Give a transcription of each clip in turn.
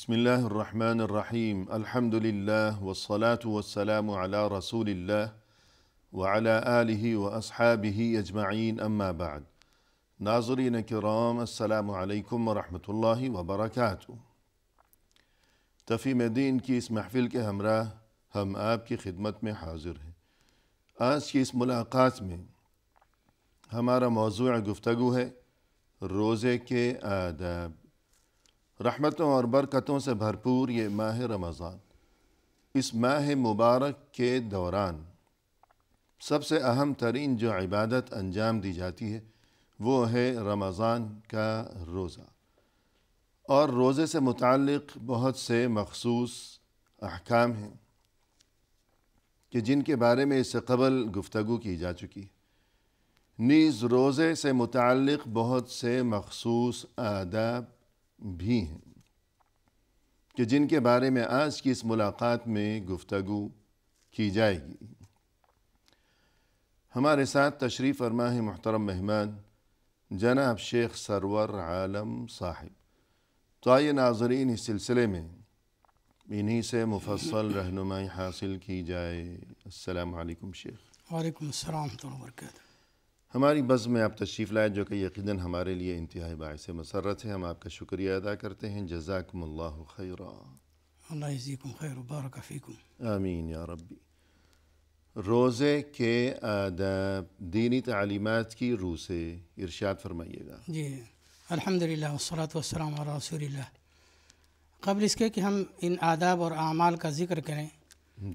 بسم الله الرحمن الرحيم الحمد لله والصلاة والسلام على رسول الله وعلى آله وأصحابه أجمعين أما بعد ناظرين كرام السلام عليكم ورحمة الله وبركاته تفیم دین کی اس محفل کے ہمراہ هم آب كي خدمت میں حاضر ہیں آج کی اس ملاقات میں ہمارا موضوع گفتگو ہے روزے کے آداب रहमतों और बरकतों से भरपूर ये माह रमज़ान इस माह मुबारक के दौरान सबसे अहम तरीन जो इबादत अंजाम दी जाती है वो है रमज़ान का रोज़ा और रोज़े से मुतक़ बहुत से मखसूस अहकाम हैं कि जिनके बारे में इससे कबल गुफ्तु की जा चुकी है नीज़ रोज़े से मुतक़ बहुत से मखसूस आदाब भी हैं कि जिनके बारे में आज की इस मुलाकात में गुफ्तगु की जाएगी हमारे साथ तशरीफ़ फरमा है मोहतरम मेहमान जनाब शेख सरवर आलम साहिब तो आइए नाजरीन इस सिलसिले में इन्हीं से मुफसल रहनुमाई हासिल की जाए अल्लाम शेख वालेकुम वर्का हमारी बज़ में आप तशरीफ़ लाए जो कि यकीन हमारे लिए इंतहाई बायस मसरत है हम आपका शुक्रिया अदा करते हैं जजाकम्ला खैर खैरबारकफ़ीकुम आमीन या रबी रोज़े के दीनी तलीमत की रूह से इर्शाद फरमाइएगा जी अलहमदिल्ला कबल इसके कि हम इन आदाब और अमाल का ज़िक्र करें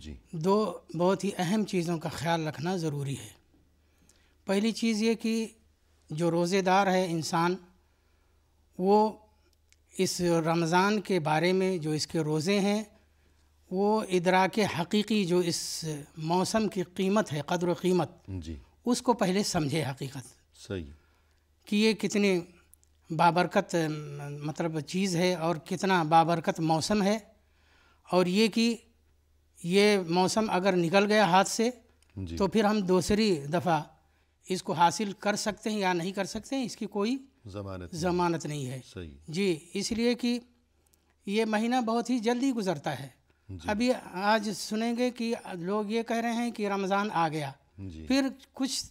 जी दो बहुत ही अहम चीज़ों का ख्याल रखना ज़रूरी है पहली चीज़ ये कि जो रोज़ेदार है इंसान वो इस रमज़ान के बारे में जो इसके रोज़े हैं वो के हकीकी जो इस मौसम की कीमत है क़द्र कीमत जी उसको पहले समझे हकीकत सही कि ये कितने बाबरकत मतलब चीज़ है और कितना बाबरकत मौसम है और ये कि ये मौसम अगर निकल गया हाथ से तो फिर हम दूसरी दफ़ा इसको हासिल कर सकते हैं या नहीं कर सकते हैं इसकी कोई जमानत जमानत नहीं, नहीं है सही जी इसलिए कि ये महीना बहुत ही जल्दी गुजरता है अभी आज सुनेंगे कि लोग ये कह रहे हैं कि रमज़ान आ गया फिर कुछ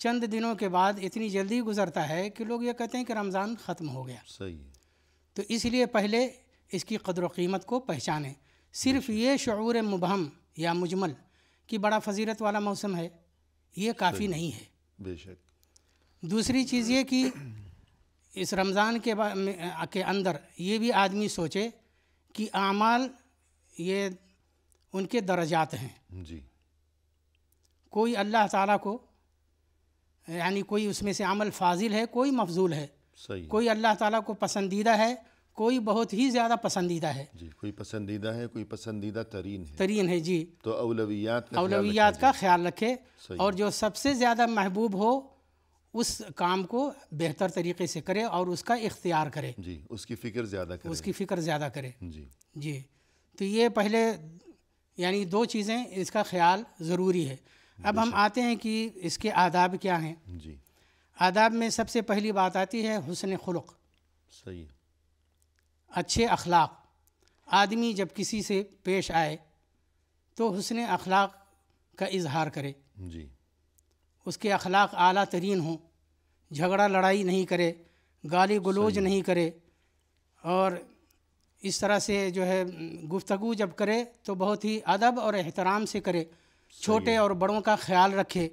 चंद दिनों के बाद इतनी जल्दी गुजरता है कि लोग ये कहते हैं कि रमज़ान ख़त्म हो गया सही तो इसलिए पहले इसकी कदर कीमत को पहचानें सिर्फ ये शुरू मुबहम या मुजमल कि बड़ा फजीरत वाला मौसम है ये काफ़ी नहीं है बेशक दूसरी चीज़ ये कि इस रमज़ान के के अंदर ये भी आदमी सोचे कि आमाल ये उनके दर्जात हैं जी कोई अल्लाह ताला को यानी कोई उसमें से अमल फाजिल है कोई मफजूल है सही कोई अल्लाह ताला को पसंदीदा है कोई बहुत ही ज़्यादा पसंदीदा है जी कोई पसंदीदा है कोई पसंदीदा तरीन है तरीन है जी तो अवलवियात का अवलवियात का ख्याल रखे और जो सबसे ज़्यादा महबूब हो उस काम को बेहतर तरीके से करे और उसका इख्तियार करे जी उसकी फ़िक्र ज़्यादा करे उसकी फ़िक्र ज़्यादा करे जी जी तो ये पहले यानी दो चीज़ें इसका ख्याल ज़रूरी है अब हम आते हैं कि इसके आदाब क्या हैं जी आदाब में सबसे पहली बात आती है हुसन खुलक सही है अच्छे अखलाक आदमी जब किसी से पेश आए तो हसन अखलाक का इजहार करे जी उसके अखलाक आला तरीन हों झगड़ा लड़ाई नहीं करे गाली गलोज नहीं करे और इस तरह से जो है गुफ्तु जब करे तो बहुत ही अदब और एहतराम से करे छोटे और बड़ों का ख्याल रखे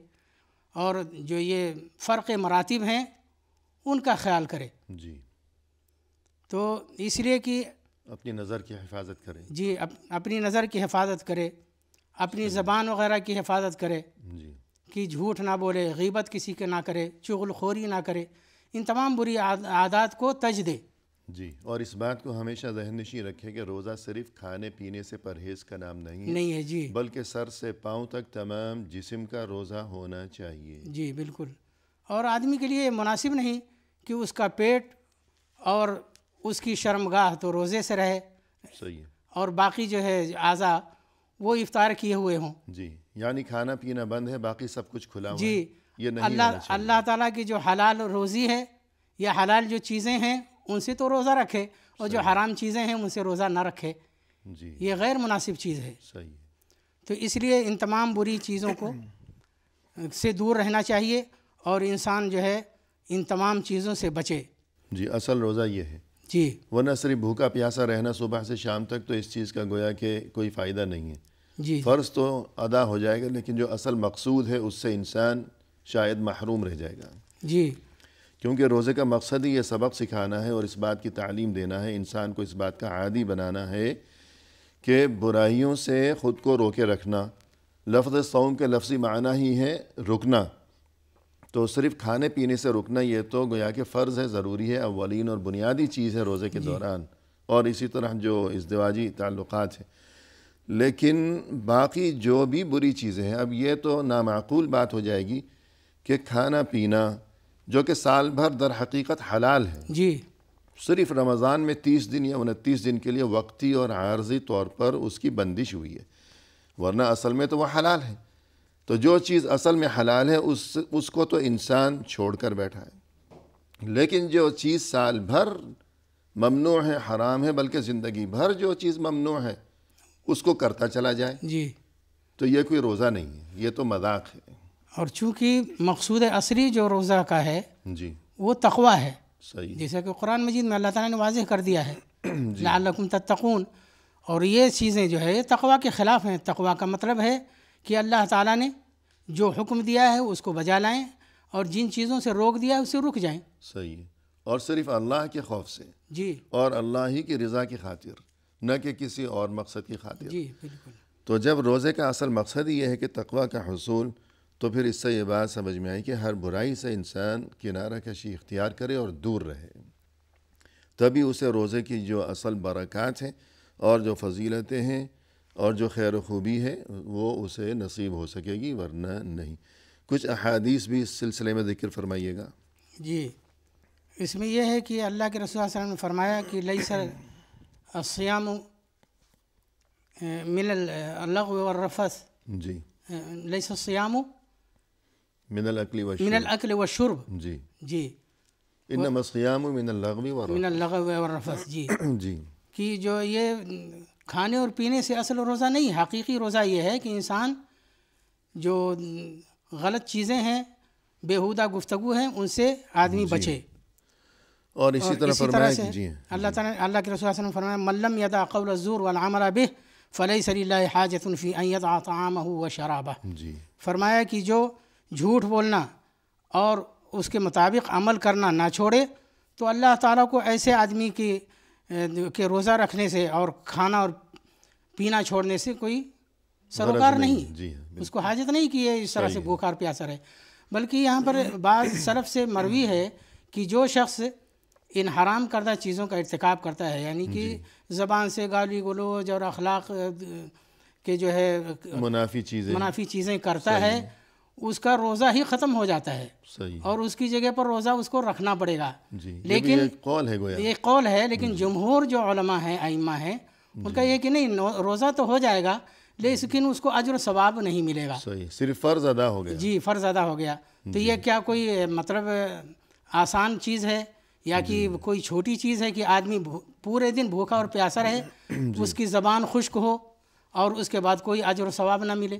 और जो ये फ़र्क़ मरातब हैं उनका ख्याल करे जी तो इसलिए कि अपनी नज़र की हिफाजत करें जी अप, अपनी नज़र की हिफाजत करे अपनी ज़बान वगैरह की हिफाजत करे जी कि झूठ ना बोले गीबत किसी के ना करे चुगलखोरी ना करे इन तमाम बुरी आदत को तज दे जी और इस बात को हमेशा जहन नशी रखे कि रोज़ा सिर्फ खाने पीने से परहेज़ का नाम नहीं है नहीं है जी बल्कि सर से पाँव तक तमाम जिसम का रोज़ा होना चाहिए जी बिल्कुल और आदमी के लिए मुनासिब नहीं कि उसका पेट और उसकी शर्मगाह तो रोज़े से रहे सही है और बाकी जो है आज़ा वो इफ्तार किए हुए हों जी यानी खाना पीना बंद है बाकी सब कुछ खुला जी ये नहीं अल्लाह अल्लाह ताला की जो हलाल रोज़ी है या हलाल जो चीज़ें हैं उनसे तो रोज़ा रखे और जो हराम चीज़ें हैं उनसे रोज़ा ना रखे जी ये गैर मुनासिब चीज़ है सही तो इसलिए इन तमाम बुरी चीज़ों को से दूर रहना चाहिए और इंसान जो है इन तमाम चीज़ों से बचे जी असल रोज़ा ये है जी वरना सिर्फ भूखा प्यासा रहना सुबह से शाम तक तो इस चीज़ का गोया कि कोई फ़ायदा नहीं है जी फ़र्ज़ तो अदा हो जाएगा लेकिन जो असल मकसूद है उससे इंसान शायद महरूम रह जाएगा जी क्योंकि रोज़े का मकसद ही ये सबक सिखाना है और इस बात की तालीम देना है इंसान को इस बात का आदि बनाना है कि बुराइयों से ख़ुद को रोके रखना लफ्ज़ सौम के लफ्ज़ी माना ही है रुकना तो सिर्फ खाने पीने से रुकना ये तो गोया कि फ़र्ज़ है ज़रूरी है अवलिन और बुनियादी चीज़ है रोज़े के दौरान और इसी तरह जो इसदवाजी ताल्लुक़ हैं लेकिन बाकी जो भी बुरी चीज़ें हैं अब ये तो नामाकूल बात हो जाएगी कि खाना पीना जो कि साल भर दर हकीकत हलाल है जी सिर्फ रमज़ान में तीस दिन या उनतीस दिन के लिए वक्ती और आर्जी तौर पर उसकी बंदिश हुई है वरना असल में तो वह हलाल है तो जो चीज़ असल में हलाल है उस उसको तो इंसान छोड़ कर बैठा है लेकिन जो चीज़ साल भर ममनू है हराम है बल्कि ज़िंदगी भर जो चीज़ ममनू है उसको करता चला जाए जी तो ये कोई रोज़ा नहीं है ये तो मजाक है और चूँकि मकसूद असली जो रोज़ा का है जी वो तकवा है सही जैसा कि कुरान मजीद में अल्लाह ताला ने वाजह कर दिया है लाकुम तत्तकून और ये चीज़ें जो है ये तकवा के ख़िलाफ़ हैं तकवा का मतलब है कि अल्लाह ताला ने जो हुक्म दिया है उसको बजा लाएं और जिन चीज़ों से रोक दिया है उससे रुक जाएं सही है और सिर्फ अल्लाह के खौफ से जी और अल्लाह ही की रज़ा की खातिर न कि किसी और मकसद की खातिर जी बिल्कुल तो जब रोज़े का असल मकसद ही है कि तकवा का हसूल तो फिर इससे ये बात समझ में आई कि हर बुराई से इंसान किनारा कशी इख्तियार करे और दूर रहे तभी उसे रोज़े की जो असल बरक़ात हैं और जो फजीलतें हैं और जो खैर खूबी है वो उसे नसीब हो सकेगी वरना नहीं कुछ अहादीस भी इस सिलसिले में जिक्र फरमाइएगा जी इसमें यह है कि अल्लाह के रसूल वसल्लम ने फरमाया कि लई सर अस्याम मिनल अल्लाह रफस जी लई सयाम मिनल अकली व मिनल अकल व शुरब जी जी इन मसयाम मिनल लगवी मिनल लगवी वर्रफस जी जी कि जो ये खाने और पीने से असल रोज़ा नहीं हकीकी रोज़ा ये है कि इंसान जो गलत चीज़ें हैं बेहुदा गुफ्तगु हैं उनसे आदमी बचे और इसी तरह से अल्लाह ताला अल्लाह के रसूल ने फरमाया मल्लम यदा कौल ज़ूर वमरा बिह फ़लई सलील हाजतफ़ी अयत आताम व शराबा फरमाया कि जो झूठ बोलना और उसके मुताबिक अमल करना ना छोड़े तो अल्लाह ताला को ऐसे आदमी की के रोज़ा रखने से और खाना और पीना छोड़ने से कोई सरोकार नहीं, नहीं। हाँ, उसको हाजत नहीं कि ये इस तरह से बुखार प्यासा रहे बल्कि यहाँ पर बाद सरफ से मरवी है कि जो शख्स इन हराम करदा चीज़ों का इरतकब करता है यानी कि ज़बान से गाली गलोज और अखलाक के जो है मुनाफी चीज़ें मुनाफी चीज़ें करता है उसका रोज़ा ही ख़त्म हो जाता है सही और उसकी जगह पर रोज़ा उसको रखना पड़ेगा जी, लेकिन कौल है गोया ये कौल है लेकिन हम्म। जमहूर जो ओलमा है आइमा है हम्म। उनका ये कि नहीं रोज़ा तो हो जाएगा लेकिन हम्म। उसको अजर सवाब नहीं मिलेगा सही सिर्फ फ़र्ज़ अदा हो गया जी फ़र्ज़ अदा हो गया तो ये क्या कोई मतलब आसान चीज़ है या कि कोई छोटी चीज़ है कि आदमी पूरे दिन भूखा और प्यासा रहे उसकी ज़बान खुश्क हो और उसके बाद कोई अजर सवाब ना मिले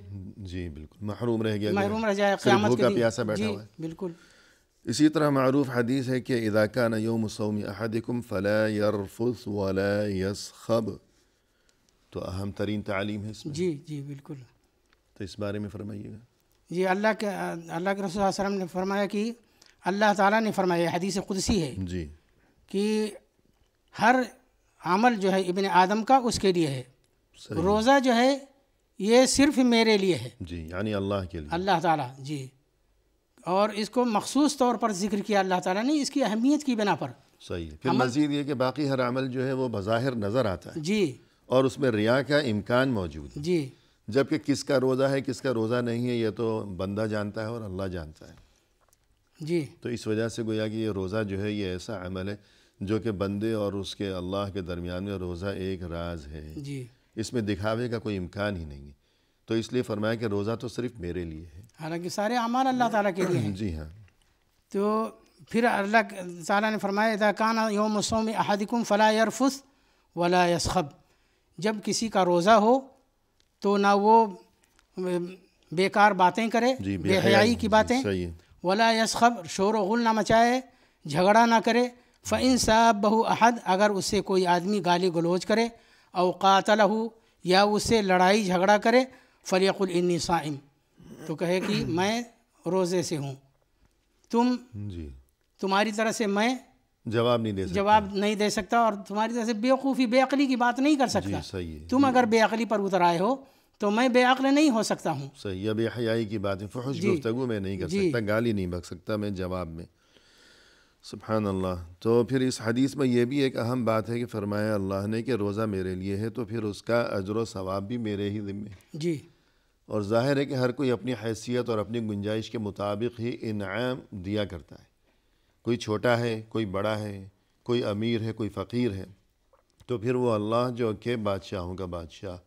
जी बिल्कुल महरूम रह गया महरूम रह जाए क़यामत के प्यासा बैठा हुआ है बिल्कुल इसी तरह मरूफ हदीस है कि इदा कान योम सौम फ़ला यरफुस वला यसखब तो अहम तरीन तालीम है इसमें जी जी बिल्कुल तो इस बारे में फरमाइएगा जी अल्लाह के अल्लाह के रसूल ने फरमाया कि अल्लाह ताला ने फरमाया हदीस कुदसी है जी कि हर अमल जो है इबन आदम का उसके लिए है रोज़ा जो है ये सिर्फ मेरे लिए है जी यानी अल्लाह के लिए अल्लाह ताला जी और इसको मखसूस तौर पर जिक्र किया अल्लाह ताला ने इसकी अहमियत की बिना पर सही है फिर मजीद ये कि बाकी हर अमल जो है वो बज़ाहिर नज़र आता है जी और उसमें रिया का इम्कान मौजूद है जी जबकि किसका रोज़ा है किसका रोज़ा नहीं है यह तो बंदा जानता है और अल्लाह जानता है जी तो इस वजह से गोया कि ये रोज़ा जो है ये ऐसा अमल है जो कि बंदे और उसके अल्लाह के दरमियान में रोज़ा एक राज है जी इसमें दिखावे का कोई इम्कान ही नहीं है तो इसलिए फरमाया कि रोज़ा तो सिर्फ मेरे लिए है हालांकि सारे अमान अल्लाह ताला के लिए हैं जी हाँ तो फिर अल्लाह ताला ने फरमाया इदा काना योम सोम अहदिकुम फ़ला यरफुस वला यसखब जब किसी का रोज़ा हो तो ना वो बेकार बातें करे बेहयाई की बातें वला यसखब शोर गुल ना मचाए झगड़ा ना करे फा इन साहब बहु अहद अगर उससे कोई आदमी गाली गलोज करे अवकातल हो या उससे लड़ाई झगड़ा करे फ़रीकुल साइम तो कहे कि मैं रोज़े से हूँ तुम जी तुम्हारी तरह से मैं जवाब नहीं दे सकता जवाब नहीं दे सकता और तुम्हारी तरह से बेवकूफ़ी बेअली की बात नहीं कर सकता सही है तुम अगर बेअली पर उतर आए हो तो मैं बेअल नहीं हो सकता हूँ सही अब की बात है फहश गुफ्तु मैं नहीं कर सकता गाली नहीं बक सकता मैं जवाब में सुबहान अल्लाह तो फिर इस हदीस में यह भी एक अहम बात है कि फरमाया अल्लाह ने कि रोज़ा मेरे लिए है तो फिर उसका अजर सवाब भी मेरे ही ज़िम्मे जी और ज़ाहिर है कि हर कोई अपनी हैसियत और अपनी गुंजाइश के मुताबिक ही इनाम दिया करता है कोई छोटा है कोई बड़ा है कोई अमीर है कोई फ़कीर है तो फिर वो अल्लाह जो के बादशाहों का बादशाह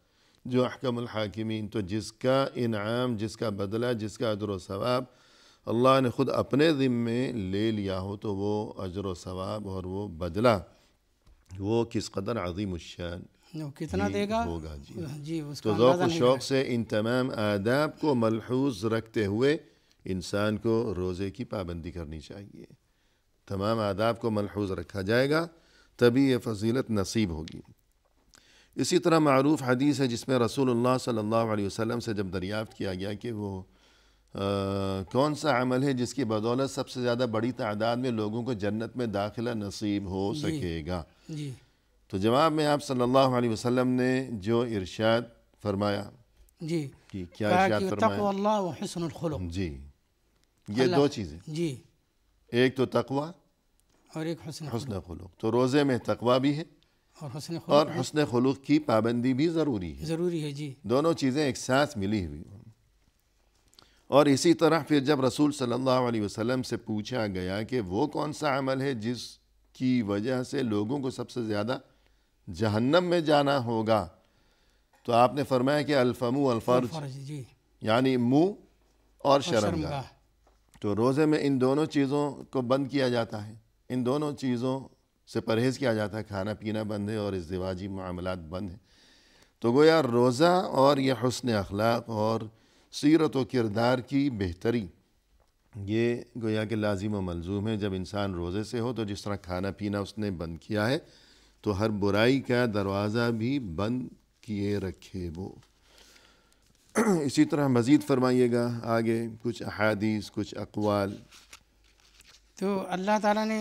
जो अहकमल हाकिमीन तो जिसका इनाम जिसका बदला जिसका अदर सवाब अल्लाह ने ख़ुद अपने ज़िम्मे ले लिया हो तो वो अजर सवाब और वो बदला वो किस कदर अजीम शान कितना देगा होगा जी जी उसका तो शौक़ से इन तमाम आदाब को मलहूज रखते हुए इंसान को रोज़े की पाबंदी करनी चाहिए तमाम आदाब को मलहूज रखा जाएगा तभी ये फजीलत नसीब होगी इसी तरह मरूफ़ हदीस है जिसमें रसूल सल्ला अलैहि से जब दरियाफ़्त किया गया कि वो कौन सा अमल है जिसकी बदौलत सबसे ज़्यादा बड़ी तादाद में लोगों को जन्नत में दाखिला नसीब हो सकेगा जी। तो जवाब में आप सल्लल्लाहु अलैहि वसल्लम ने जो इरशाद फरमाया जी कि क्या इरशाद फरमाया जी ये दो चीज़ें जी एक तो तकवा और एक हसन खलूक तो रोज़े में तकवा भी है और हसन खलूक की पाबंदी भी ज़रूरी है ज़रूरी है जी दोनों चीज़ें एक साथ मिली हुई और इसी तरह फिर जब रसूल सल्लल्लाहु अलैहि वसल्लम से पूछा गया कि वो कौन सा अमल है जिसकी वजह से लोगों को सबसे ज़्यादा जहन्नम में जाना होगा तो आपने फरमाया कि अल्फमु अल्फर्ज यानी मुँह और शर्मगाह तो रोज़े में इन दोनों चीज़ों को बंद किया जाता है इन दोनों चीज़ों से परहेज़ किया जाता है खाना पीना बंद है और इसदवाजी मामला बंद है तो गोया रोज़ा और यह हसन अखलाक और सीरत व किरदार की बेहतरी ये गोया के लाजिम व मलजूम है जब इंसान रोज़े से हो तो जिस तरह खाना पीना उसने बंद किया है तो हर बुराई का दरवाज़ा भी बंद किए रखे वो इसी तरह मज़ीद फरमाइएगा आगे कुछ अहादीस कुछ अकवाल तो अल्लाह ताला ने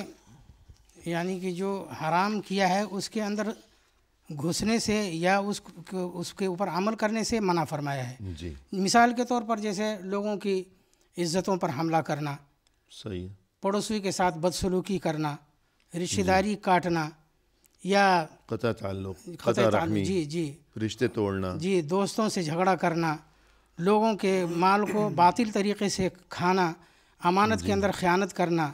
यानी कि जो हराम किया है उसके अंदर घुसने से या उस उसके ऊपर अमल करने से मना फरमाया है जी मिसाल के तौर पर जैसे लोगों की इज्जतों पर हमला करना सही पड़ोसी के साथ बदसलूकी करना रिश्तेदारी काटना या कता ताल्लुक कता जी जी रिश्ते तोड़ना जी दोस्तों से झगड़ा करना लोगों के माल को बातिल तरीके से खाना अमानत के अंदर ख्यानत करना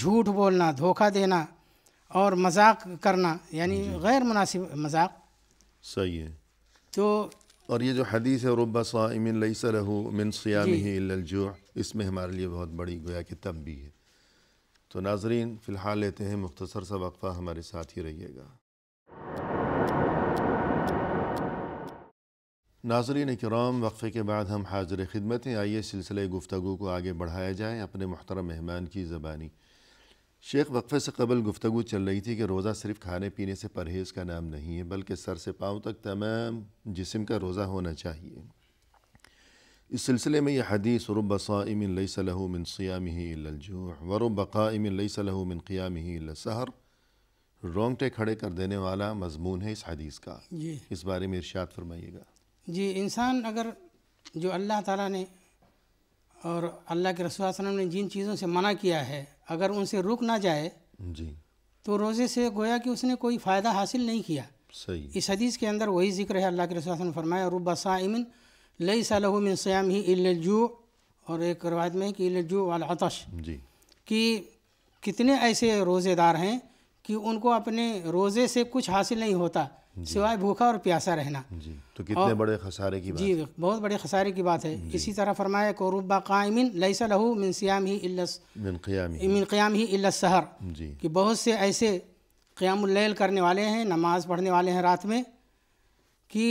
झूठ बोलना धोखा देना और मजाक करना यानी गैर मुनासिब मजाक सही है तो और ये जो हदीस है रुबा सामिन लहू इसमें हमारे लिए बहुत बड़ी गोया कि तब भी है तो नाजरीन फ़िलहाल लेते हैं मुख्तसर सा वक्फ़ा हमारे साथ ही रहिएगा नाजरीन कराम वक्फ़े के बाद हम हाजिर खिदमत हैं आइए सिलसिले गुफ्तु को आगे बढ़ाया जाए अपने मोहतरम मेहमान की ज़बानी शेख वक्फे से कबल गुफ्तु चल रही थी कि रोज़ा सिर्फ खाने पीने से परहेज़ का नाम नहीं है बल्कि सर से पाँव तक तमाम जिसम का रोज़ा होना चाहिए इस सिलसिले में यह हदीस रब सामिन लहमिन क़ियाम हिलजू वरब बक़ामिन सलहमिन क़ियाम हिलसहर रोंगटे खड़े कर देने वाला मजमून है इस हदीस का इस बारे में इर्शाद फरमाइएगा जी इंसान अगर जो अल्लाह ताला ने और अल्लाह के रसूल ने जिन चीज़ों से मना किया है अगर उनसे रुक ना जाए जी तो रोज़े से गोया कि उसने कोई फ़ायदा हासिल नहीं किया सही इस हदीस के अंदर वही जिक्र है अल्लाह के रसूल ने फरमाया रुब सामिन लई सलहमिन सयाम ही इलजू और एक रवायत में कि इलजू वाल आतश जी कि कितने ऐसे रोज़ेदार हैं कि उनको अपने रोज़े से कुछ हासिल नहीं होता सिवाय भूखा और प्यासा रहना जी तो कितने और, बड़े खसारे की बात जी बहुत बड़े खसारे की बात है इसी तरह फरमाया कायमिन लहू मिन सियाम ही मिन ही जी कि बहुत से ऐसे क़यामुल्लैल करने वाले हैं नमाज़ पढ़ने वाले हैं रात में कि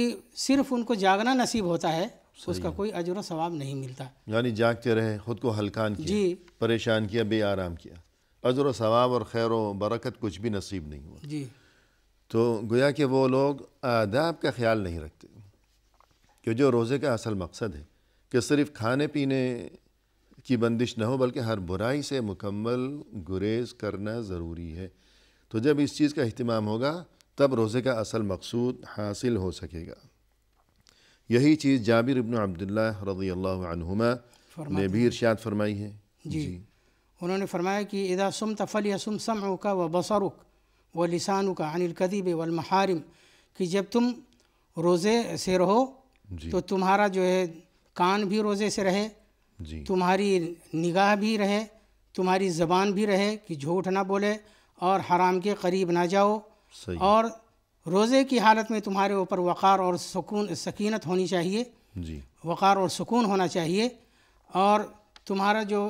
सिर्फ उनको जागना नसीब होता है उसका कोई अजर सवाब नहीं मिलता यानी जागते रहे ख़ुद को हल्का जी परेशान किया बे आराम किया अजर सवाब और खैर बरकत कुछ भी नसीब नहीं हुआ जी तो गोया कि वो लोग आदाब का ख्याल नहीं रखते कि जो रोज़े का असल मकसद है कि सिर्फ खाने पीने की बंदिश ना हो बल्कि हर बुराई से मुकम्मल गुरेज करना ज़रूरी है तो जब इस चीज़ का अहतमाम होगा तब रोज़े का असल मकसूद हासिल हो सकेगा यही चीज़ जाबिर इबन अब्दुल्ला रजी अल्लाहुमा ने भी इर्शाद फरमाई है जी, जी। उन्होंने फरमाया कि इदा सुम तफल यसुम व बसरुक व लिसान का अनिलकदीब वलमहारिम कि जब तुम रोज़े से रहो तो तुम्हारा जो है कान भी रोज़े से रहे तुम्हारी निगाह भी रहे तुम्हारी ज़बान भी रहे कि झूठ ना बोले और हराम के करीब ना जाओ और रोज़े की हालत में तुम्हारे ऊपर वक़ार और सुकून सकीनत होनी चाहिए वक़ार और सुकून होना चाहिए और तुम्हारा जो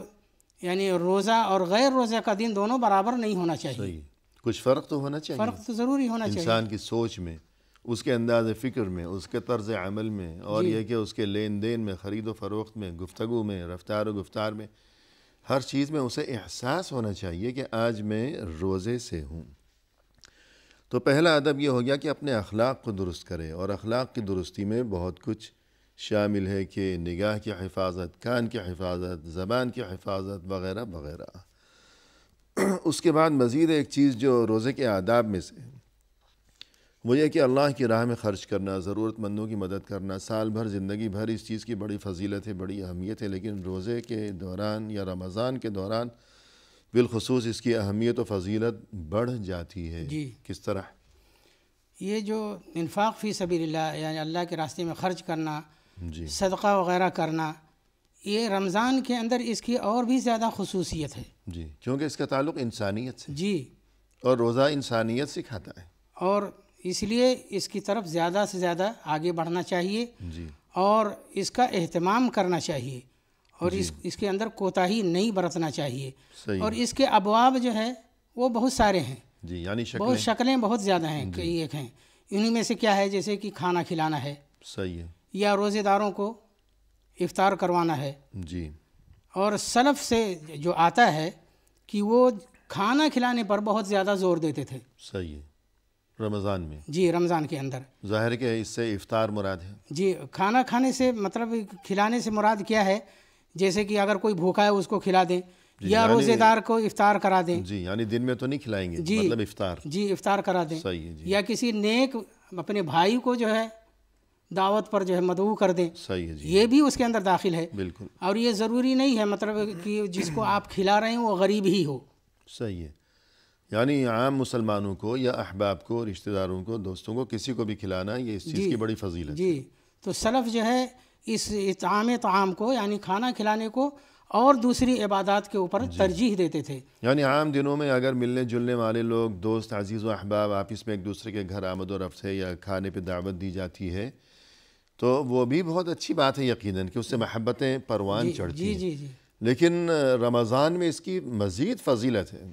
यानी रोज़ा और गैर रोज़ा का दिन दोनों बराबर नहीं होना चाहिए कुछ फ़र्क तो होना चाहिए फ़र्क तो ज़रूरी होना इंसान चाहिए इंसान की सोच में उसके अंदाज फ़िक्र में उसके तर्ज अमल में और यह कि उसके लेन देन में ख़रीदो फरोख्त में गुफ्तु में रफ्तार गुफ्तार में हर चीज़ में उसे एहसास होना चाहिए कि आज मैं रोज़े से हूँ तो पहला अदब यह हो गया कि अपने अखलाक को दुरुस्त करे और अखलाक की दुरुस्ती में बहुत कुछ शामिल है कि निगाह की हिफाजत कान की हिफाजत ज़बान की हिफाजत वगैरह वगैरह उसके बाद मज़ीद एक चीज़ जो रोज़े के आदाब में से वो ये कि अल्लाह की राह में ख़र्च करना ज़रूरतमंदों की मदद करना साल भर ज़िंदगी भर इस चीज़ की बड़ी फजीलत है बड़ी अहमियत है लेकिन रोज़े के दौरान या रमज़ान के दौरान बिलखसूस इसकी अहमियत और फजीलत बढ़ जाती है जी किस तरह ये जो इन्फाक़ फ़ी सबील्ला यानी अल्लाह के रास्ते में ख़र्च करना जी सदका वगैरह करना ये रमज़ान के अंदर इसकी और भी ज़्यादा खसूसियत है जी क्योंकि इसका ताल्लुक इंसानियत से जी और रोज़ा इंसानियत सिखाता है और इसलिए इसकी तरफ ज़्यादा से ज़्यादा आगे बढ़ना चाहिए जी और इसका अहतमाम करना चाहिए और इस इसके अंदर कोताही नहीं बरतना चाहिए और इसके अबवाब जो है वो बहुत सारे हैं जी यानी शक्लें बहुत शक्लें बहुत ज़्यादा हैं कई एक हैं इन्हीं में से क्या है जैसे कि खाना खिलाना है सही है या रोज़ेदारों को इफ्तार करवाना है जी और सलफ से जो आता है कि वो खाना खिलाने पर बहुत ज़्यादा ज़ोर देते थे सही है रमज़ान में जी रमज़ान के अंदर ज़ाहिर के इससे इफ्तार मुराद है जी खाना खाने से मतलब खिलाने से मुराद क्या है जैसे कि अगर कोई भूखा है उसको खिला दें या रोज़ेदार को इफ़ार करा दें जी यानी दिन में तो नहीं खिलाएंगे जी मतलब इफ्तार जी इफ्तार करा दें सही है जी या किसी नेक अपने भाई को जो है दावत पर जो है मदऊ कर दें सही है जी ये भी उसके अंदर दाखिल है बिल्कुल और ये ज़रूरी नहीं है मतलब कि जिसको आप खिला रहे हैं वो गरीब ही हो सही है यानी आम मुसलमानों को या अहबाब को रिश्तेदारों को दोस्तों को किसी को भी खिलाना ये इस चीज़ की बड़ी फजील है जी तो सलफ़ जो है इस इतम तमाम को यानी खाना खिलाने को और दूसरी इबादत के ऊपर तरजीह देते थे यानी आम दिनों में अगर मिलने जुलने वाले लोग दोस्त अजीज़ व अहबाब आपस में एक दूसरे के घर आमद और रफ्त है या खाने पर दावत दी जाती है तो वो भी बहुत अच्छी बात है यकीनन कि उससे महब्बतें परवान चढ़ती हैं लेकिन रमज़ान में इसकी मज़ीद फजीलत है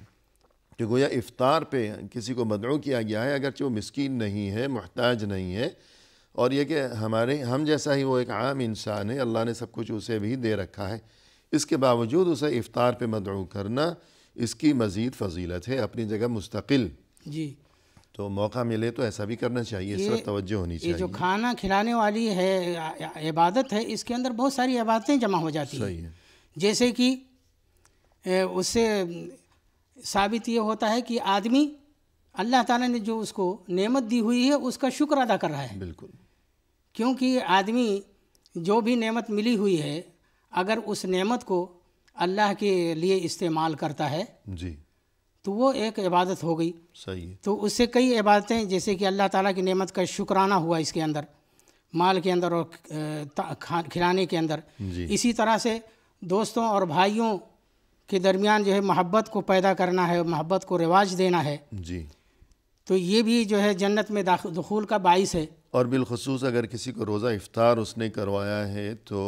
कि गोया इफ़ार पे किसी को मदड़ो किया गया है अगरचे वो मिसकिन नहीं है महताज नहीं है और यह कि हमारे हम जैसा ही वो एक आम इंसान है अल्लाह ने सब कुछ उसे भी दे रखा है इसके बावजूद उसे इफ़ार पे मदड़ो करना इसकी मज़ीद फजीलत है अपनी जगह मुस्तकिल जी तो मौका मिले तो ऐसा भी करना चाहिए इस तरफ तवज्जो होनी चाहिए ये जो खाना खिलाने वाली है इबादत है इसके अंदर बहुत सारी इबादतें जमा हो जाती हैं है। जैसे कि उससे साबित ये होता है कि आदमी अल्लाह ताला ने जो उसको नेमत दी हुई है उसका शुक्र अदा कर रहा है बिल्कुल क्योंकि आदमी जो भी नेमत मिली हुई है अगर उस नेमत को अल्लाह के लिए इस्तेमाल करता है जी तो वो एक इबादत हो गई सही है तो उससे कई इबादतें जैसे कि अल्लाह ताला की नेमत का शुक्राना हुआ इसके अंदर माल के अंदर और खिलाने के अंदर इसी तरह से दोस्तों और भाइयों के दरमियान जो है मोहब्बत को पैदा करना है मोहब्बत को रिवाज देना है जी तो ये भी जो है जन्नत में दखूल का बाइस है और बिलखसूस अगर किसी को रोज़ा इफ्तार उसने करवाया है तो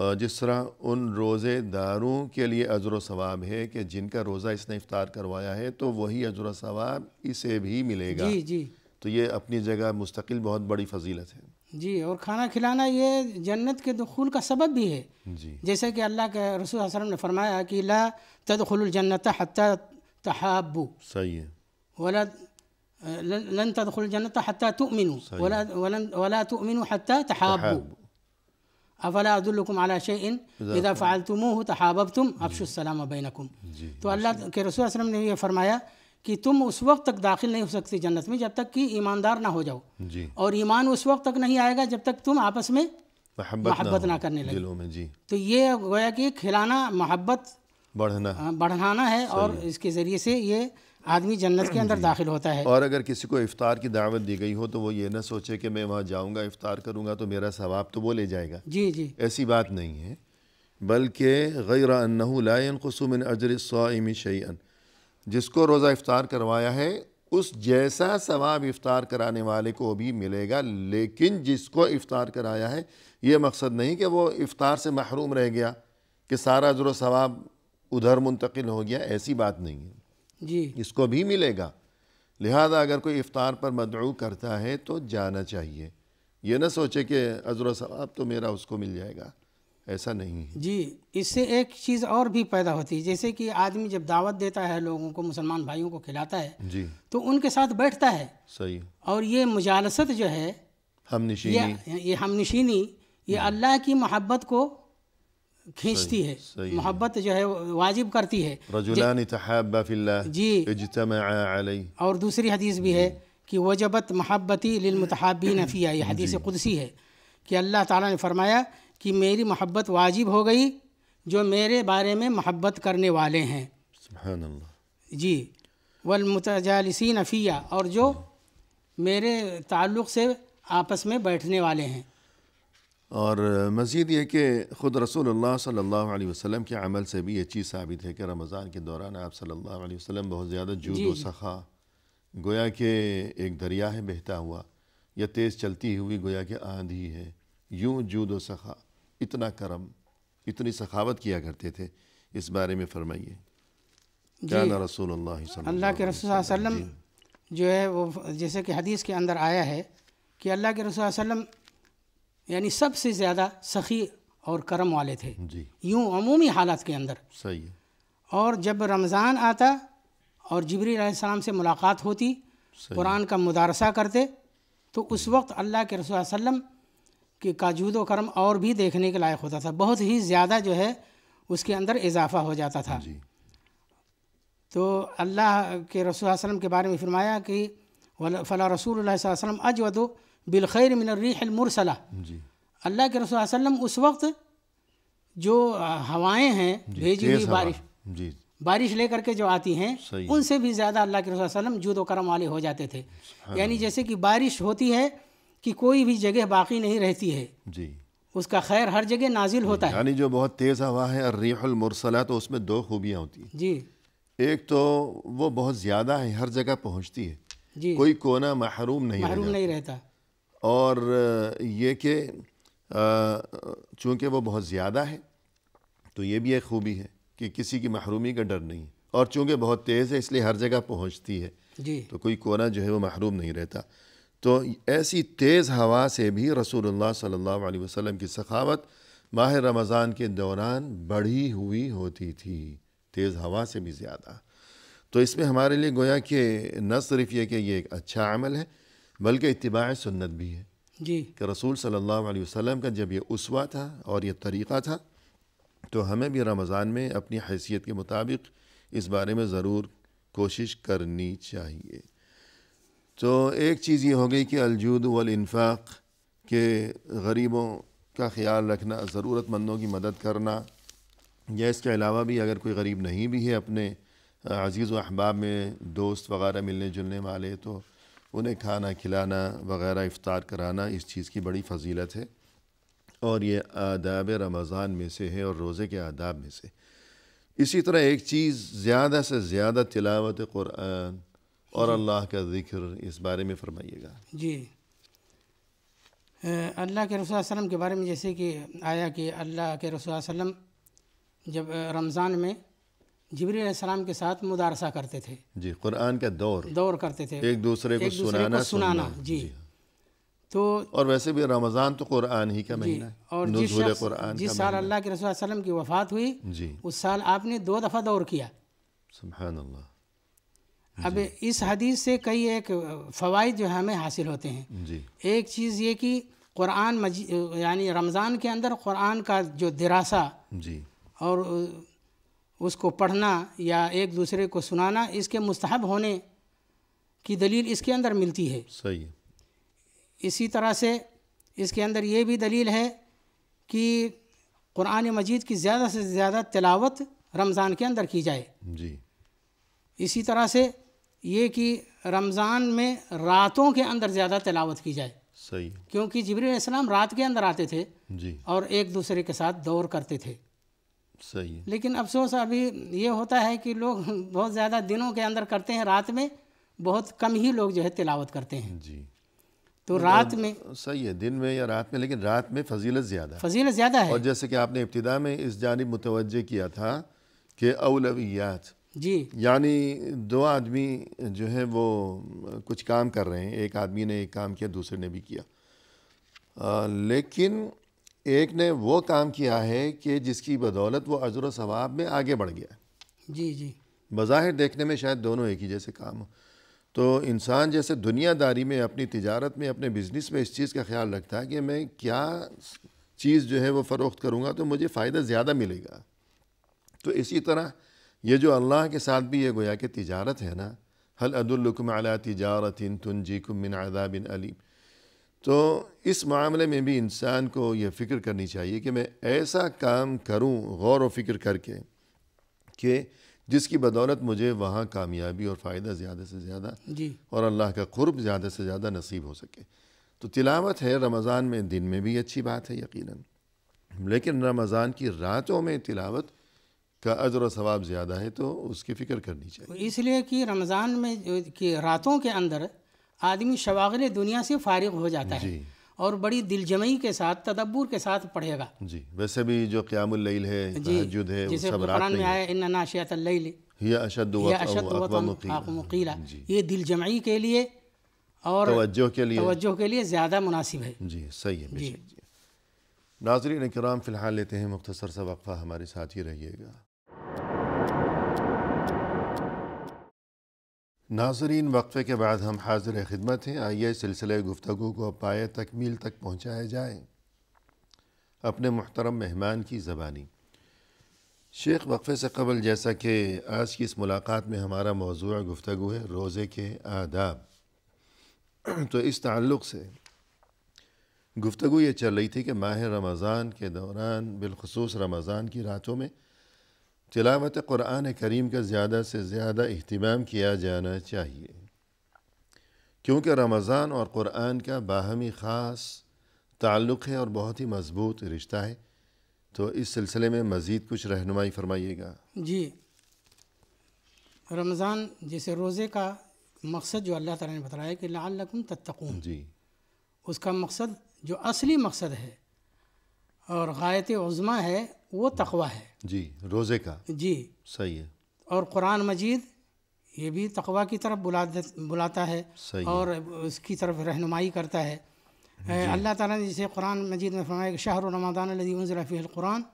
जिस तरह उन रोज़ेदारों के लिए अजर सवाब है कि जिनका रोज़ा इसने इफ्तार करवाया है तो वही अजर सवाब इसे भी मिलेगा जी जी तो ये अपनी जगह मुस्तकिल बहुत बड़ी फजीलत है जी और खाना खिलाना ये जन्नत के दखूल का सबब भी है जी जैसे कि अल्लाह के रसूल वसम ने फरमाया कि ला तदखलजन्नत हती तहाबू सही है वला लन तदखल जन्नत हती तुमिन वला वला तुमिन हती तहाबू अवला अदुल्लकुम आला इन इदा फ़ालतुम तहाबब तुम अफशुलसलाम बैनकुम तो अल्लाह के रसूल वसलम ने यह फरमाया कि तुम उस वक्त तक दाखिल नहीं हो सकते जन्नत में जब तक कि ईमानदार ना हो जाओ और ईमान उस वक्त तक नहीं आएगा जब तक तुम आपस में मोहब्बत ना, ना करने लगे तो ये गोया कि खिलाना मोहब्बत बढ़ना बढ़ाना है और इसके ज़रिए से ये आदमी जन्नत के अंदर दाखिल होता है और अगर किसी को इफ़ार की दावत दी गई हो तो वो ये ना सोचे कि मैं वहाँ जाऊँगा इफ़ार करूँगा तो मेरा सवाब तो वो ले जाएगा जी जी ऐसी बात नहीं है बल्कि गैर लायन अजर साइम शैन जिसको रोज़ा इफ़ार करवाया है उस जैसा सवाब इफ़ार कराने वाले को भी मिलेगा लेकिन जिसको इफ़ार कराया है ये मकसद नहीं कि वो इफ़ार से महरूम रह गया कि सारा जरो सवाब उधर मुंतकिल हो गया ऐसी बात नहीं है जी इसको भी मिलेगा लिहाजा अगर कोई इफ़ार पर मदरू करता है तो जाना चाहिए यह ना सोचे कि अजर सवाब तो मेरा उसको मिल जाएगा ऐसा नहीं है जी इससे एक चीज़ और भी पैदा होती है जैसे कि आदमी जब दावत देता है लोगों को मुसलमान भाइयों को खिलाता है जी तो उनके साथ बैठता है सही और ये मुजालसत जो है हमनशीनी ये, ये हमनशीनी ये अल्लाह की मोहब्बत को खींचती है मोहब्बत जो है वाजिब करती है जी और दूसरी हदीस भी है कि वजबत महब्बती लिलमतहाबी नफ़िया यह हदीस कुदसी है कि अल्लाह ताला ने फरमाया कि मेरी मोहब्बत वाजिब हो गई जो मेरे बारे में मोहब्बत करने वाले हैं जी वलमतजालसी नफ़िया और जो मेरे ताल्लुक़ से आपस में बैठने वाले हैं और मज़ीद ये कि ख़ुद रसूल सल्लल्लाहु अलैहि वसल्लम के अमल से भी ये चीज़ साबित है कि रमज़ान के दौरान आप सल्लल्लाहु अलैहि वसल्लम बहुत ज़्यादा जूद व सखा गोया के एक दरिया है बहता हुआ या तेज़ चलती हुई गोया के आंधी है यूँ जूद व सखा इतना करम इतनी सखावत किया करते थे इस बारे में फरमाइए रसूल अल्लाह के रसूल जो है वो जैसे कि हदीस के अंदर आया है कि अल्लाह के रसूल यानी सबसे ज़्यादा सखी और करम वाले थे यूँ अमूमी हालात के अंदर सही है और जब रमज़ान आता और जबरी सलाम से मुलाकात होती कुरान का मुदारसा करते तो उस वक्त अल्लाह के रसूल वसम के काजूद करम और भी देखने के लायक होता था बहुत ही ज़्यादा जो है उसके अंदर इजाफा हो जाता था तो अल्लाह के रसूल वसम के बारे में फरमाया कि फ़ला रसूल वसम अजवदो बिलखैर मिनर्रीमरसला अल्लाह के रसूल वसम उस वक्त जो हवाएं हैं भेजी हुई बारिश बारिश लेकर के जो आती हैं उनसे भी ज़्यादा अल्लाह के रसूल वसम जूद व करम वाले हो जाते थे यानी जैसे कि बारिश होती है कि कोई भी जगह बाकी नहीं रहती है जी उसका खैर हर जगह नाजिल होता है यानी जो बहुत तेज़ हवा है और रीहुल मुरसला तो उसमें दो खूबियाँ होती हैं जी एक तो वो बहुत ज़्यादा है हर जगह पहुँचती है जी कोई कोना महरूम नहीं महरूम नहीं रहता और ये कि चूँकि वो बहुत ज़्यादा है तो ये भी एक ख़ूबी है कि किसी की महरूमी का डर नहीं है और चूँकि बहुत तेज़ है इसलिए हर जगह पहुँचती है जी तो कोई कोना जो है वो महरूम नहीं रहता तो ऐसी तेज़ हवा से भी रसूलुल्लाह सल्लल्लाहु अलैहि वसल्लम की सखावत माह रमज़ान के दौरान बढ़ी हुई होती थी तेज़ हवा से भी ज़्यादा तो इसमें हमारे लिए गोया कि न सिर्फ ये कि ये एक अच्छा अमल है बल्कि इतबा सुन्नत भी है जी कि रसूल सल्लल्लाहु अलैहि वसल्लम का जब ये उसवा था और ये तरीक़ा था तो हमें भी रमज़ान में अपनी हैसियत के मुताबिक इस बारे में ज़रूर कोशिश करनी चाहिए तो एक चीज़ ये हो गई कि अलजूद वलइनफ़ाक के गरीबों का ख्याल रखना ज़रूरतमंदों की मदद करना या इसके अलावा भी अगर कोई गरीब नहीं भी है अपने अजीज़ व अहबाब में दोस्त वगैरह मिलने जुलने वाले तो उन्हें खाना खिलाना वगैरह इफ़ार कराना इस चीज़ की बड़ी फजीलत है और ये आदाब रमज़ान में से है और रोज़े के आदाब में से इसी तरह एक चीज़ ज़्यादा से ज़्यादा तिलावत क़ुरान और अल्लाह का ज़िक्र इस बारे में फरमाइएगा जी अल्लाह के रसूल के बारे में जैसे कि आया कि अल्लाह के रसूल जब रमज़ान में जबरी सलाम के साथ मुदारसा करते थे जी कुरान का दौर दौर करते थे एक दूसरे को एक दूसरे सुनाना को सुनाना जी, जी तो और वैसे भी रमज़ान तो कुरान ही का महीना है और जिस कुरान जिस साल अल्लाह के रसूल वसल्लम की वफ़ात हुई जी उस साल आपने दो दफ़ा दौर किया सुबहान अल्लाह अब इस हदीस से कई एक फ़वाद जो हमें हासिल होते हैं जी एक चीज़ ये कि कुरान यानी रमज़ान के अंदर कुरान का जो दरासा जी और उसको पढ़ना या एक दूसरे को सुनाना इसके मुस्तहब होने की दलील इसके अंदर मिलती है सही इसी तरह से इसके अंदर ये भी दलील है कि कुरान मजीद की ज़्यादा से ज़्यादा तिलावत रमज़ान के अंदर की जाए जी इसी तरह से ये कि रमज़ान में रातों के अंदर ज़्यादा तिलावत की जाए सही क्योंकि जबरी रात के अंदर आते थे जी और एक दूसरे के साथ दौर करते थे सही है लेकिन अफसोस अभी ये होता है कि लोग बहुत ज़्यादा दिनों के अंदर करते हैं रात में बहुत कम ही लोग जो है तिलावत करते हैं जी तो मतलब रात में सही है दिन में या रात में लेकिन रात में फजीलत ज़्यादा फजीलत ज़्यादा है और जैसे कि आपने इब्तदा में इस जानब मुतव किया था कि अवलवियात जी यानी दो आदमी जो है वो कुछ काम कर रहे हैं एक आदमी ने एक काम किया दूसरे ने भी किया आ, लेकिन एक ने वो काम किया है कि जिसकी बदौलत वो अजर सवाब में आगे बढ़ गया जी जी बज़ाहिर देखने में शायद दोनों एक ही जैसे काम हो तो इंसान जैसे दुनियादारी में अपनी तजारत में अपने बिज़नेस में इस चीज़ का ख्याल रखता है कि मैं क्या चीज़ जो है वो फ़रोख्त करूँगा तो मुझे फ़ायदा ज़्यादा मिलेगा तो इसी तरह ये जो अल्लाह के साथ भी ये गोया कि तजारत है ना हल अदुल्लकुम अला तजारत तुनजीकुम मिन अदाबिन अलीम तो इस मामले में भी इंसान को यह फ़िक्र करनी चाहिए कि मैं ऐसा काम करूं गौर व फिक्र करके कि जिसकी बदौलत मुझे वहाँ कामयाबी और फ़ायदा ज़्यादा से ज़्यादा और अल्लाह का क़ुरब ज़्यादा से ज़्यादा नसीब हो सके तो तिलावत है रमज़ान में दिन में भी अच्छी बात है यकीनन लेकिन रमज़ान की रातों में तिलावत का अजर सवाब ज़्यादा है तो उसकी फ़िक्र करनी चाहिए इसलिए कि रमज़ान में कि रातों के अंदर आदमी शवागल दुनिया से फारिग हो जाता है और बड़ी दिलजमई के साथ तदब्बर के साथ पढ़ेगा जी वैसे भी जो क्यामुल है तहज्जुद है जैसे कुरान में आया इन नाशियात लैल या अशद या अशद मुकीला ये दिलजमई के लिए और तवज्जो के लिए तवज्जो के लिए ज़्यादा मुनासिब है जी सही है जी नाजरीन कराम फ़िलहाल लेते हैं मुख्तसर सा वक्फ़ा हमारे साथ ही रहिएगा नाजरीन वक्फे के बाद हम हाजिर खिदमत हैं आइए सिलसिले गुफ्तु को पाए तकमील तक पहुँचाया जाए अपने मोहतरम मेहमान की ज़बानी शेख वक्फे से कबल जैसा कि आज की इस मुलाकात में हमारा मौजू गुफ्तु है रोज़े के आदाब तो इस ताल्लुक़ से गुफ्तु ये चल रही थी कि माह रमज़ान के दौरान बिलखसूस रमज़ान की रातों में तिलावत क़ुरान करीम का ज़्यादा से ज़्यादा अहतमाम किया जाना चाहिए क्योंकि रमज़ान और क़ुरान का बाहमी ख़ास ताल्लुक़ है और बहुत ही मज़बूत रिश्ता है तो इस सिलसिले में मज़ीद कुछ रहनुमाई फरमाइएगा जी रमज़ान जैसे रोज़े का मकसद जो अल्लाह ताला ने बताया कि लाकुम तत्तकून जी उसका मकसद जो असली मकसद है और गायत उज़मा है वो तकवा है जी रोज़े का जी सही है और कुरान मजीद ये भी तकवा की तरफ बुला बुलाता है सही और है। उसकी तरफ रहनुमाई करता है अल्लाह ताला ने जिसे कुरान मजीद में फरमाया कि शाहर रमदान अलदीज़फ़ीक़ुरान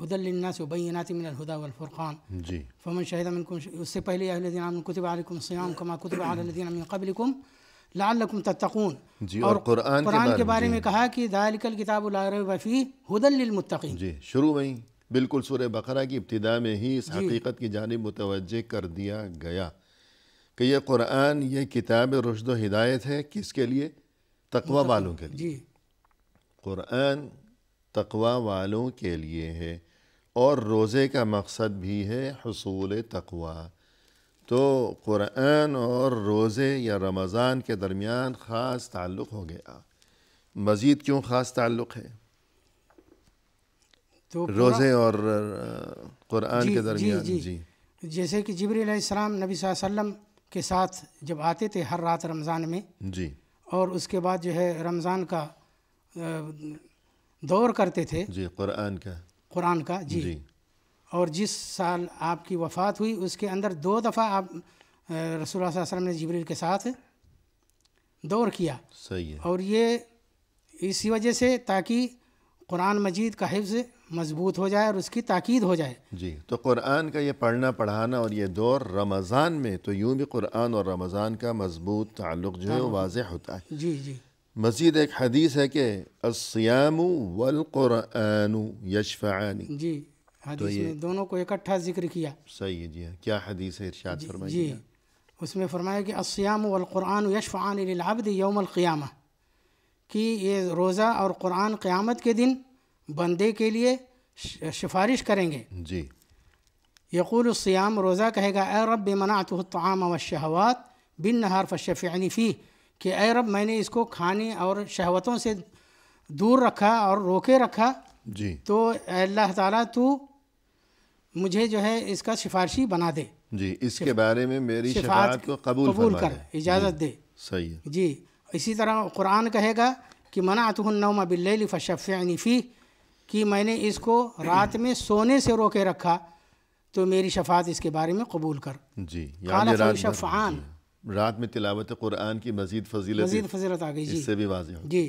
हदल्लासबैनातिमिनहुदा वलफ़ुरक़ान जी फमन शाहिद उससे पहले कुतब आलकुम सयाम कमा कुतब आलदीन कबलिकुम लालकुम तत्तकून जी और, कुरान के बारे, के बारे में कहा कि दायकल किताब वफ़ी हदलमतकी जी शुरू में ही बिल्कुल सुर बकरा की इब्तदा में ही इस हकीकत की जानब मुतवजह कर दिया गया कि यह कुरान ये किताब रुशद हिदायत है किसके लिए तकवा वालों के लिए जी कुरान तकवा वालों के लिए है और रोज़े का मकसद भी है हसूल तकवा तो क़ुरान और रोज़े या रमज़ान के दरमियान ख़ास ताल्लुक़ हो गया मज़ीद क्यों ख़ास ताल्लुक़ है तो रोज़े और क़ुरान के दरमियान जी, जी, जी जैसे कि जबरीसम नबी वसम के साथ जब आते थे हर रात रमज़ान में जी और उसके बाद जो है रमज़ान का दौर करते थे जी कुरान का कुरान का जी, जी और जिस साल आपकी वफ़ात हुई उसके अंदर दो दफ़ा आप रसूल वसलम ने जबरील के साथ दौर किया सही है और ये इसी वजह से ताकि कुरान मजीद का हिफ्ज़ मजबूत हो जाए और उसकी ताकीद हो जाए जी तो कुरान का ये पढ़ना पढ़ाना और ये दौर रमज़ान में तो यूँ भी कुरान और रमज़ान का मजबूत ताल्लुक जो है वाज होता है जी जी मज़ीद एक हदीस है कि असयाम वलकुरान यशफ़ानी जी तो में दोनों को इकट्ठा जिक्र किया सही है जी हाँ। क्या हदीस है इरशाद फरमाई जी उसमें फरमाया कि असयाम यौम अल क़ियामा कि ये रोज़ा और कुरान क़्यामत के दिन बंदे के लिए सिफारिश करेंगे जी यकूल सियाम रोज़ा कहेगा ए रब मना व शहवात बिन नहार फ़शफ़ानी फ़ी कि ए रब मैंने इसको खाने और शहवतों से दूर रखा और रोके रखा जी तो अल्लाह ताला तू मुझे जो है इसका सिफारशी बना दे जी इसके बारे में मेरी सिफात को कबूल कबूल कर इजाज़त दे सही है जी इसी तरह कुरान कहेगा कि मना मनातुन्नमा बिल्ल फ़शफ़ी कि मैंने इसको रात में सोने से रोके रखा तो मेरी शफात इसके बारे में कबूल कर जी शफ़ान रात में तिलावत कुरान की मजीद फजीलत मजीद फजीलत आ गई जी इससे भी वाजी जी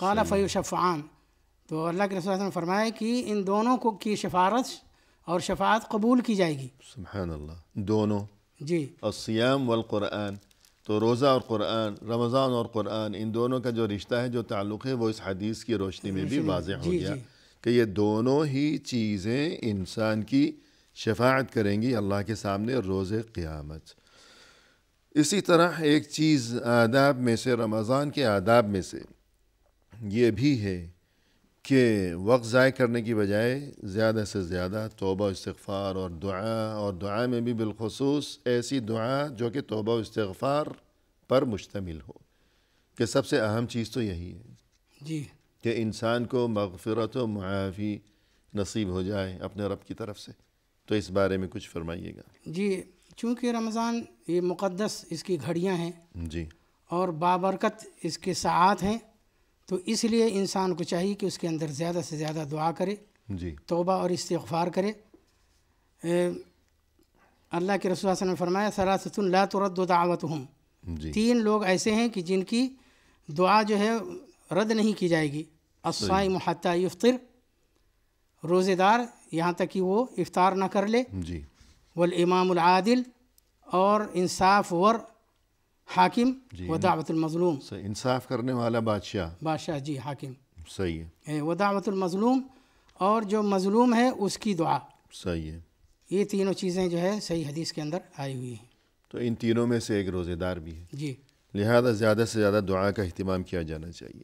काला फ़ैशफ़ान तो अल्लाह के रसूल ने फरमाया कि इन दोनों को की सिफारश और शफात कबूल की जाएगी सुबहानल्ला दोनों जी असयाम कुरान तो रोज़ा और कुरान रमज़ान और कुरान इन दोनों का जो रिश्ता है जो ताल्लुक़ है वो इस हदीस की रोशनी में भी वाज हो गया कि ये दोनों ही चीज़ें इंसान की शफात करेंगी अल्लाह के सामने रोज़ क़ियामत इसी तरह एक चीज़ आदाब में से रमज़ान के आदाब में से ये भी है कि वक्त ज़ाय करने की बजाय ज़्यादा से ज़्यादा तोबा इस्तफ़ार और दुआ और दुआ में भी बिलखसूस ऐसी दुआ जो कि तोबा इस्तफ़ार पर मुश्तमिल हो कि सबसे अहम चीज़ तो यही है जी कि इंसान को मगफरत व मुआफ़ी नसीब हो जाए अपने रब की तरफ से तो इस बारे में कुछ फरमाइएगा जी चूँकि रमज़ान ये मुक़दस इसकी घड़ियाँ हैं जी और बाबरकत इसके साथ हैं तो इसलिए इंसान को चाहिए कि उसके अंदर ज़्यादा से ज़्यादा दुआ करे जी तोबा और इस्तफ़ार करे अल्लाह के रसूल ने फरमाया सरासतुल ला तुरद दावत हम तीन लोग ऐसे हैं कि जिनकी दुआ जो है रद्द नहीं की जाएगी असाई महत्ता इफ्तर रोज़ेदार यहाँ तक कि वो इफ़ार ना कर ले जी वल इमाम आदिल और इंसाफ वर हाकिम व इंसाफ करने वाला बादशाह बादशाह जी हाकिम सही है व और जो मजलूम है उसकी दुआ सही है ये तीनों चीज़ें जो है सही हदीस के अंदर आई हुई हैं तो इन तीनों में से एक रोज़ेदार भी है जी लिहाजा ज़्यादा से ज़्यादा दुआ का अहतमाम किया जाना चाहिए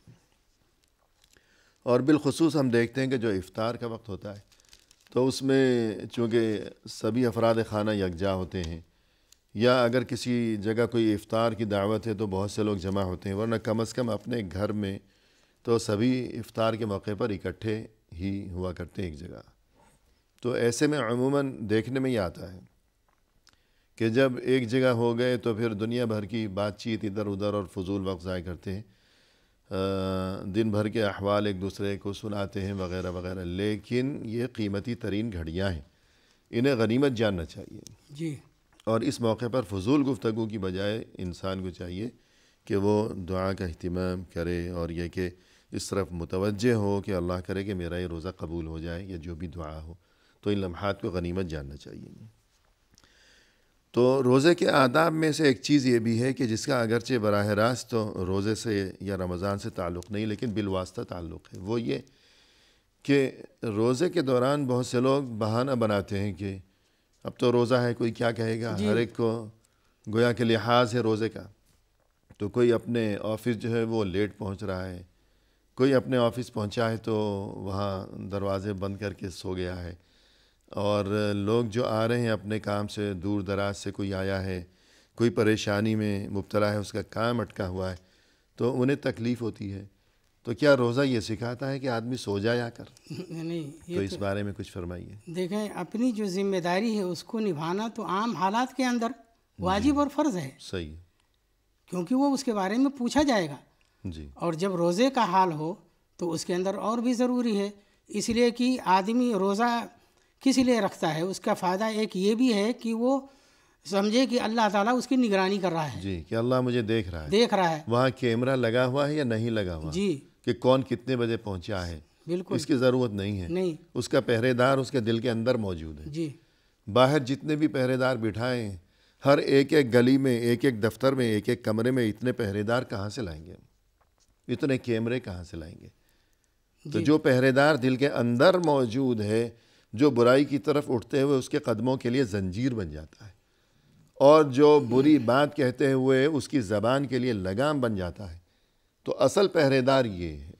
और बिलखसूस हम देखते हैं कि जो इफ़ार का वक्त होता है तो उसमें चूँकि सभी अफराद खाना यकजा होते हैं या अगर किसी जगह कोई इफ़ार की दावत है तो बहुत से लोग जमा होते हैं वरना कम अज़ कम अपने घर में तो सभी इफ़ार के मौके पर इकट्ठे ही हुआ करते हैं एक जगह तो ऐसे में अमूमन देखने में ही आता है कि जब एक जगह हो गए तो फिर दुनिया भर की बातचीत इधर उधर और फजूल वक्त ज़ाय करते हैं दिन भर के अहवाल एक दूसरे को सुनाते हैं वगैरह वगैरह लेकिन ये कीमती तरीन घड़ियाँ हैं इन्हें गनीमत जानना चाहिए जी और इस मौके पर फजूल गुफ्तु की बजाय इंसान को चाहिए कि वो दुआ का अहतमाम करे और यह कि इस तरफ मुतवजह हो कि अल्लाह करे कि मेरा ये रोज़ा कबूल हो जाए या जो भी दुआ हो तो इन लम्हात को गनीमत जानना चाहिए तो रोज़े के आदाब में से एक चीज़ ये भी है कि जिसका अगरचे बरह रास्त तो रोज़े से या रमज़ान से ताल्लुक़ नहीं लेकिन बिलवास्ता ताल्लुक़ है वो ये कि रोज़े के दौरान बहुत से लोग बहाना बनाते हैं कि अब तो रोज़ा है कोई क्या कहेगा हर एक को गोया के लिहाज है रोज़े का तो कोई अपने ऑफिस जो है वो लेट पहुंच रहा है कोई अपने ऑफिस पहुंचा है तो वहाँ दरवाज़े बंद करके सो गया है और लोग जो आ रहे हैं अपने काम से दूर दराज से कोई आया है कोई परेशानी में मुबतला है उसका काम अटका हुआ है तो उन्हें तकलीफ़ होती है तो क्या रोज़ा ये सिखाता है कि आदमी सो जाए आकर नहीं ये तो, तो इस बारे में कुछ फरमाइए देखें अपनी जो जिम्मेदारी है उसको निभाना तो आम हालात के अंदर वाजिब और फ़र्ज़ है सही क्योंकि वो उसके बारे में पूछा जाएगा जी और जब रोज़े का हाल हो तो उसके अंदर और भी ज़रूरी है इसलिए कि आदमी रोज़ा किस लिए रखता है उसका फ़ायदा एक ये भी है कि वो समझे कि अल्लाह ताला उसकी निगरानी कर रहा है जी कि अल्लाह मुझे देख रहा है देख रहा है वहाँ कैमरा लगा हुआ है या नहीं लगा हुआ जी कि कौन कितने बजे पहुंचा है बिल्कुल इसकी ज़रूरत नहीं है नहीं उसका पहरेदार उसके दिल के अंदर मौजूद है जी बाहर जितने भी पहरेदार बिठाए हैं हर एक एक गली में एक एक दफ्तर में एक एक कमरे में इतने पहरेदार कहाँ से लाएंगे इतने कैमरे कहाँ से लाएंगे तो जो पहरेदार दिल के अंदर मौजूद है जो बुराई की तरफ उठते हुए उसके कदमों के लिए जंजीर बन जाता है और जो बुरी बात कहते हुए उसकी ज़बान के लिए लगाम बन जाता है तो असल पहरेदार ये है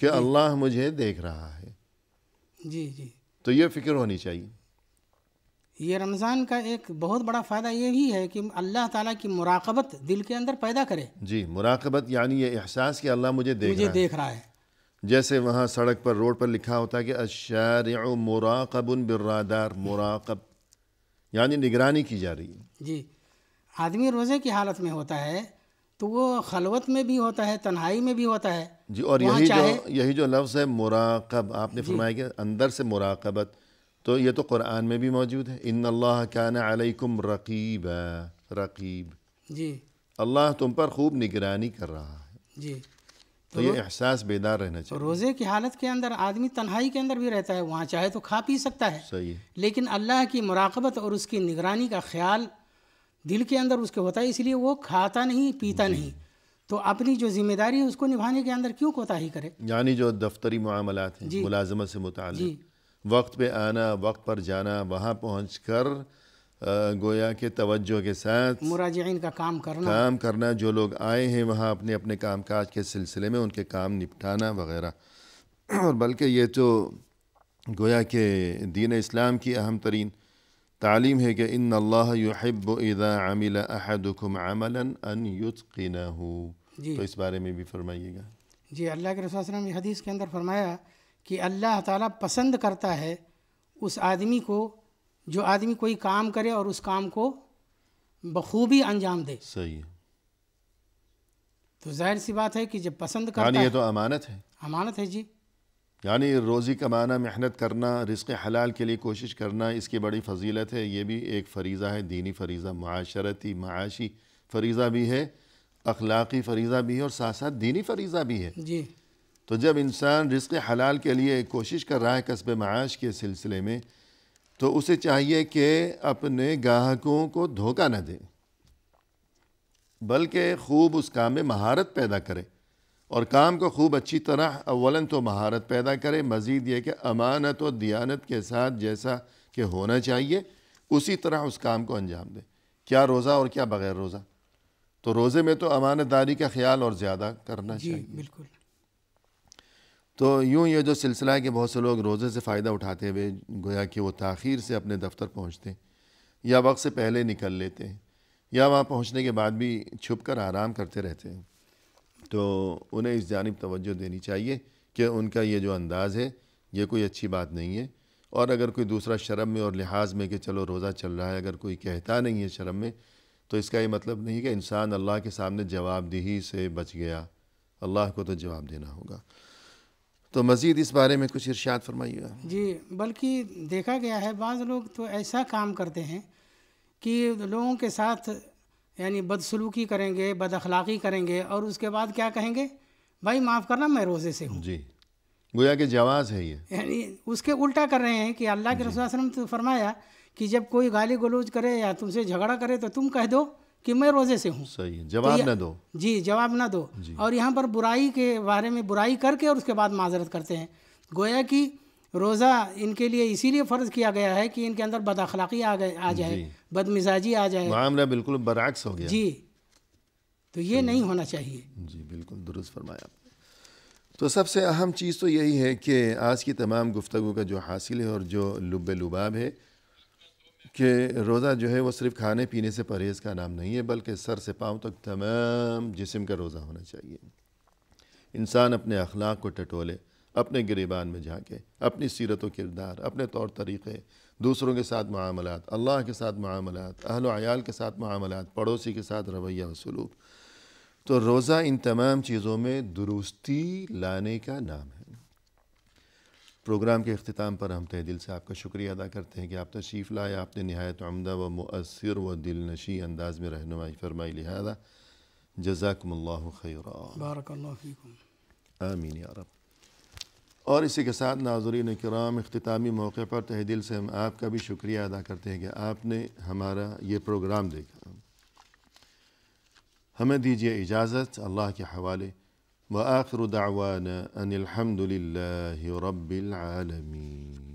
कि अल्लाह मुझे देख रहा है जी जी तो ये फिक्र होनी चाहिए ये रमज़ान का एक बहुत बड़ा फ़ायदा ये भी है कि अल्लाह ताला की मुराकबत दिल के अंदर पैदा करे जी मुराकबत यानी ये एहसास कि अल्लाह मुझे देख मुझे रहा देख रहा है जैसे वहाँ सड़क पर रोड पर लिखा होता है कि अशार मुराकबन बिर्रादार मुराकब यानी निगरानी की जा रही है जी आदमी रोज़े की हालत में होता है तो वो खलवत में भी होता है तन्हाई में भी होता है जी और यही जो यही जो लफ्ज़ है मुराकब आपने फरमाया कि अंदर से मुराकबत तो ये तो कुरान में भी मौजूद है इन अल्लाह कान अलैकुम रकीब रकीब जी अल्लाह तुम पर खूब निगरानी कर रहा है जी तो, तो ये एहसास बेदार रहना चाहिए रोज़े की हालत के अंदर आदमी तन्हाई के अंदर भी रहता है वहाँ चाहे तो खा पी सकता है सही है लेकिन अल्लाह की मुराकबत और उसकी निगरानी का ख्याल दिल के अंदर उसके होता है इसलिए वो खाता नहीं पीता नहीं तो अपनी जो जिम्मेदारी है उसको निभाने के अंदर क्यों कोताही करे यानी जो दफ्तरी मामला हैं मुलाजमत से मुताल वक्त पे आना वक्त पर जाना वहाँ पहुँच कर गोया के तवज्जो के साथ मुराजन का काम करना काम करना जो लोग आए हैं वहाँ अपने अपने काम काज के सिलसिले में उनके काम निपटाना वगैरह और बल्कि ये तो गोया के दीन इस्लाम की अहम तरीन तालीम है कि इन अल्लाह तो इस बारे में भी फरमाइएगा जी अल्लाह के रसोल ने हदीस के अंदर फरमाया कि अल्लाह ताला पसंद करता है उस आदमी को जो आदमी कोई काम करे और उस काम को बखूबी अंजाम दे सही है तो जाहिर सी बात है कि जब पसंद करता है तो अमानत है अमानत है जी यानी रोज़ी कमाना मेहनत करना रिस्क हलाल के लिए कोशिश करना इसकी बड़ी फजीलत है ये भी एक फरीज़ा है दीनी फरीज़ा माशरती माशी फरीज़ा भी है अखलाक़ी फरीज़ा भी है और साथ साथ दीनी फरीज़ा भी है जी तो जब इंसान रिस्क हलाल के लिए कोशिश कर रहा है कस्ब माश के सिलसिले में तो उसे चाहिए कि अपने गाहकों को धोखा न दे बल्कि खूब उस काम में महारत पैदा करें और काम को खूब अच्छी तरह अवला तो महारत पैदा करे मज़ीद ये कि अमानत और दियानत के साथ जैसा कि होना चाहिए उसी तरह उस काम को अंजाम दे क्या रोज़ा और क्या बग़ैर रोज़ा तो रोज़े में तो अमानतदारी का ख्याल और ज़्यादा करना चाहिए बिल्कुल तो यूँ ये जो सिलसिला है कि बहुत से लोग रोज़े से फ़ायदा उठाते हुए गोया कि वो तखिर से अपने दफ्तर पहुँचते या वक्त से पहले निकल लेते हैं या वहाँ पहुँचने के बाद भी छुप कर आराम करते रहते हैं तो उन्हें इस जानब तोज्जो देनी चाहिए कि उनका ये जो अंदाज़ है ये कोई अच्छी बात नहीं है और अगर कोई दूसरा शर्म में और लिहाज में कि चलो रोज़ा चल रहा है अगर कोई कहता नहीं है शर्म में तो इसका ये मतलब नहीं कि इंसान अल्लाह के सामने जवाबदेही से बच गया अल्लाह को तो जवाब देना होगा तो मज़ीद इस बारे में कुछ इर्शाद फरमाइएगा जी बल्कि देखा गया है बाज़ लोग तो ऐसा काम करते हैं कि लोगों के साथ यानी बदसलूकी करेंगे बद अखलाक़ी करेंगे और उसके बाद क्या कहेंगे भाई माफ़ करना मैं रोज़े से हूँ जी गोया के जवाज़ है ये यानी उसके उल्टा कर रहे हैं कि अल्लाह के रसूल तो फरमाया कि जब कोई गाली गलोज करे या तुमसे झगड़ा करे तो तुम कह दो कि मैं रोज़े से हूँ सही जवाब तो ना दो जी जवाब ना दो और यहाँ पर बुराई के बारे में बुराई करके और उसके बाद माजरत करते हैं गोया की रोज़ा इनके लिए इसीलिए फ़र्ज़ किया गया है कि इनके अंदर बदाखलाक़ी आ गए आ जाए बदमिजाजी आ जाए मामला बिल्कुल बरक्स हो गया जी तो ये नहीं होना चाहिए जी बिल्कुल दुरुस्त फरमाया तो सबसे अहम चीज़ तो यही है कि आज की तमाम गुफ्तु का जो हासिल है और जो लुब लुबाब है कि रोज़ा जो है वो सिर्फ खाने पीने से परहेज़ का नाम नहीं है बल्कि सर से पाँव तक तमाम जिसम का रोज़ा होना चाहिए इंसान अपने अखलाक को टटोले अपने गिरबान में झाँके अपनी सीरत व किरदार अपने तौर तरीक़े दूसरों के साथ मामलात अल्लाह के साथ मामलात अहल आयाल के साथ मामलात पड़ोसी के साथ रवैया वसलूक सलूक तो रोज़ा इन तमाम चीज़ों में दुरुस्ती लाने का नाम है प्रोग्राम के अख्ताम पर हम तह दिल से आपका शुक्रिया अदा करते हैं कि आप तशीफ़ लाए आपने नहायत आमदा व मसर व दिल नशी अंदाज़ में रहनुमाई फरमाई लिहाजा जजाकम्ला खैर आमीन अरब और इसी के साथ नाजरीन कराम अख्तामी मौके पर तह दिल से हम आपका भी शुक्रिया अदा करते हैं कि आपने हमारा ये प्रोग्राम देखा हमें दीजिए इजाज़त अल्लाह के हवाले व आखिर दावाना अनिलहमदिल्ला रबालमीन